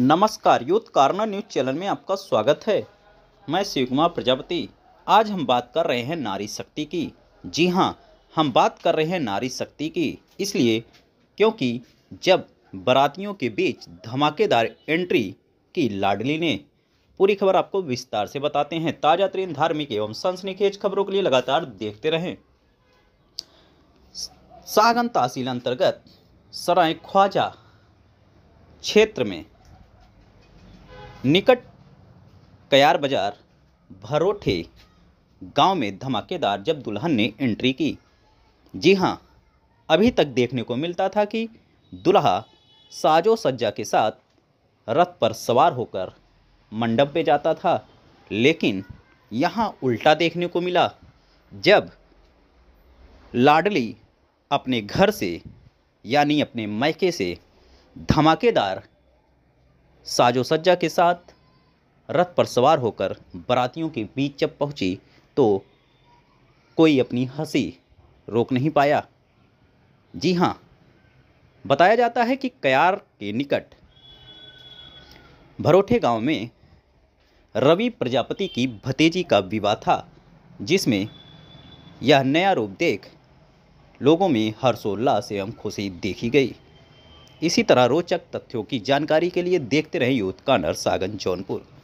नमस्कार youth कारना news channel में आपका स्वागत है मैं शिव कुमार प्रजापति आज हम बात कर रहे हैं नारी शक्ति की जी हाँ हम बात कर रहे हैं नारी शक्ति की इसलिए क्योंकि जब बरातियों के बीच धमाकेदार एंट्री की लाडली ने पूरी खबर आपको विस्तार से बताते हैं ताज़ा तरीन धार्मिक एवं सनसनीखेज खबरों के लिए लगातार देखते रहें सागन तहसील अंतर्गत सराय ख्वाजा क्षेत्र में निकट कयार बाजार भरोठे गांव में धमाकेदार जब दुल्हन ने एंट्री की जी हां अभी तक देखने को मिलता था कि दुल्हा साजो सज्जा के साथ रथ पर सवार होकर मंडप में जाता था लेकिन यहाँ उल्टा देखने को मिला जब लाडली अपने घर से यानी अपने मैके से धमाकेदार साजो सज्जा के साथ रथ पर सवार होकर बरातियों के बीच जब पहुंची तो कोई अपनी हंसी रोक नहीं पाया जी हाँ बताया जाता है कि कयार के निकट भरोठे गांव में रवि प्रजापति की भतीजी का विवाह था जिसमें यह नया रूप देख लोगों में हर्षोल्लास एवं खुशी देखी गई इसी तरह रोचक तथ्यों की जानकारी के लिए देखते रहें यूथ सागन जौनपुर